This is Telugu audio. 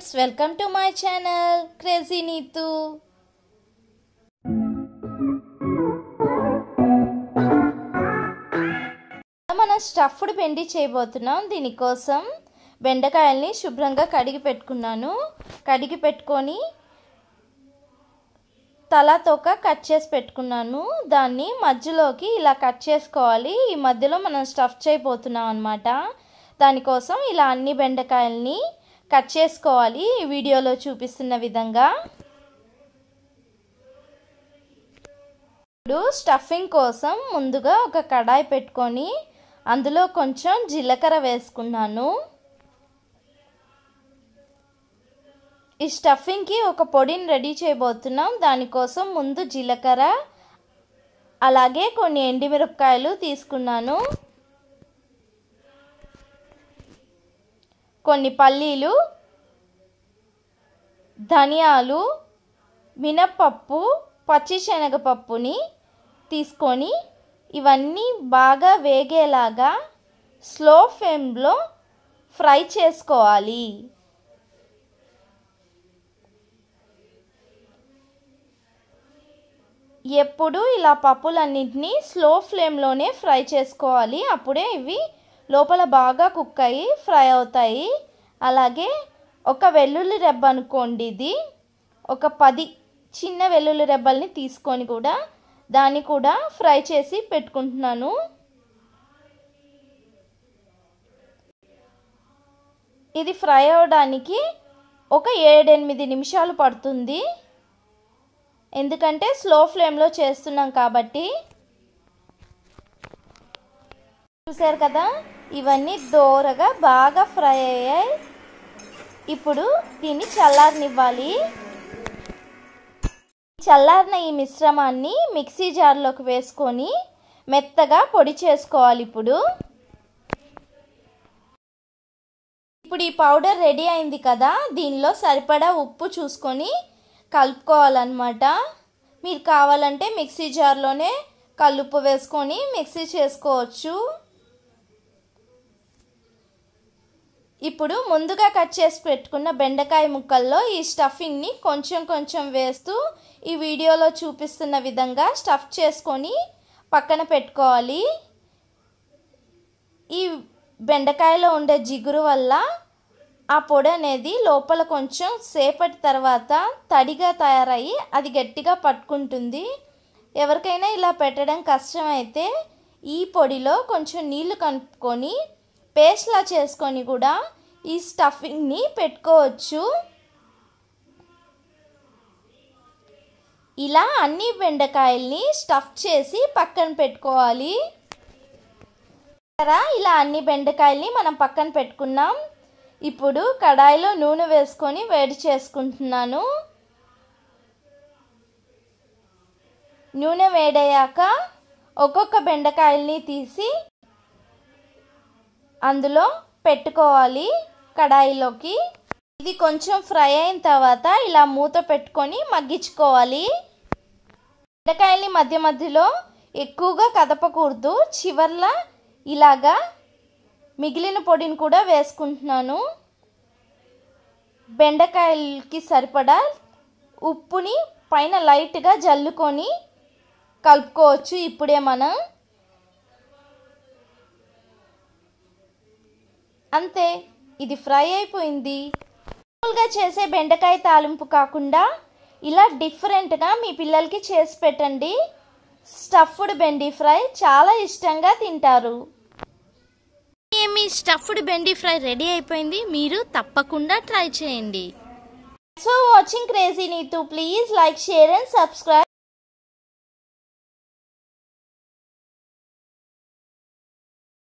friends welcome to my channel crazy Neetu మనం స్టఫ్డ్ బెండి చేయబోతున్నాం దీనికోసం బెండకాయల్ని శుభ్రంగా కడిగి పెట్టుకున్నాను కడిగి పెట్టుకొని తలతోక కట్ చేసి పెట్టుకున్నాను దాన్ని మధ్యలోకి ఇలా కట్ చేసుకోవాలి ఈ మధ్యలో మనం స్టఫ్ చేయబోతున్నాం అనమాట దానికోసం ఇలా అన్ని బెండకాయల్ని కట్ చేసుకోవాలి వీడియోలో చూపిస్తున్న విధంగా ఇప్పుడు స్టఫింగ్ కోసం ముందుగా ఒక కడాయి పెట్టుకొని అందులో కొంచెం జీలకర్ర వేసుకున్నాను ఈ స్టఫింగ్కి ఒక పొడిని రెడీ చేయబోతున్నాం దానికోసం ముందు జీలకర్ర అలాగే కొన్ని ఎండిమిరపకాయలు తీసుకున్నాను కొన్ని పల్లీలు ధనియాలు మినప్పప్పు పచ్చిశనగపప్పుని తీసుకొని ఇవన్నీ బాగా వేగేలాగా స్లో ఫ్లేమ్లో ఫ్రై చేసుకోవాలి ఎప్పుడు ఇలా పప్పులన్నింటినీ స్లో ఫ్లేమ్లోనే ఫ్రై చేసుకోవాలి అప్పుడే ఇవి లోపల బాగా కుక్ అయ్యి ఫ్రై అవుతాయి అలాగే ఒక వెల్లుల్లి రెబ్బ అనుకోండి ఇది ఒక పది చిన్న వెల్లుల్లి రెబ్బల్ని తీసుకొని కూడా దాన్ని కూడా ఫ్రై చేసి పెట్టుకుంటున్నాను ఇది ఫ్రై అవడానికి ఒక ఏడెనిమిది నిమిషాలు పడుతుంది ఎందుకంటే స్లో ఫ్లేమ్లో చేస్తున్నాం కాబట్టి చూసారు కదా ఇవన్నీ దోరగా బాగా ఫ్రై అయ్యాయి ఇప్పుడు దీన్ని చల్లారనివ్వాలి చల్లారిన ఈ మిశ్రమాన్ని మిక్సీ జార్లోకి వేసుకొని మెత్తగా పొడి చేసుకోవాలి ఇప్పుడు ఇప్పుడు ఈ పౌడర్ రెడీ అయింది కదా దీనిలో సరిపడా ఉప్పు చూసుకొని కలుపుకోవాలన్నమాట మీరు కావాలంటే మిక్సీ జార్లోనే కలుపు వేసుకొని మిక్సీ చేసుకోవచ్చు ఇప్పుడు ముందుగా కట్ చేసి పెట్టుకున్న బెండకాయ ముక్కల్లో ఈ స్టఫింగ్ని కొంచెం కొంచెం వేస్తూ ఈ వీడియోలో చూపిస్తున్న విధంగా స్టఫ్ చేసుకొని పక్కన పెట్టుకోవాలి ఈ బెండకాయలో ఉండే జిగురు వల్ల ఆ పొడి అనేది లోపల కొంచెం సేపటి తర్వాత తడిగా తయారయ్యి అది గట్టిగా పట్టుకుంటుంది ఎవరికైనా ఇలా పెట్టడం కష్టమైతే ఈ పొడిలో కొంచెం నీళ్లు కనుక్కొని పేస్ట్లా చేసుకొని కూడా ఈ స్టఫింగ్ని పెట్టుకోవచ్చు ఇలా అన్ని బెండకాయల్ని స్టఫ్ చేసి పక్కన పెట్టుకోవాలి ఇలా అన్ని బెండకాయల్ని మనం పక్కన పెట్టుకున్నాం ఇప్పుడు కడాయిలో నూనె వేసుకొని వేడి చేసుకుంటున్నాను నూనె వేడయ్యాక ఒక్కొక్క బెండకాయల్ని తీసి అందులో పెట్టుకోవాలి కడాయిలోకి ఇది కొంచెం ఫ్రై అయిన తర్వాత ఇలా మూత పెట్టుకొని మగ్గించుకోవాలి బెండకాయల్ని మధ్య మధ్యలో ఎక్కువగా కదపకూడదు చివర్లా ఇలాగా మిగిలిన పొడిని కూడా వేసుకుంటున్నాను బెండకాయలకి సరిపడా ఉప్పుని పైన లైట్గా జల్లుకొని కలుపుకోవచ్చు ఇప్పుడే మనం అంతే ఇది ఫ్రై అయిపోయింది మామూలుగా చేసే బెండకాయ తాలింపు కాకుండా ఇలా డిఫరెంట్గా మీ పిల్లలకి చేసి పెట్టండి స్టఫ్డ్ బెండి ఫ్రై చాలా ఇష్టంగా తింటారు మీ స్టఫ్డ్ బెండి ఫ్రై రెడీ అయిపోయింది మీరు తప్పకుండా ట్రై చేయండి so watching crazy Neetu please like share and subscribe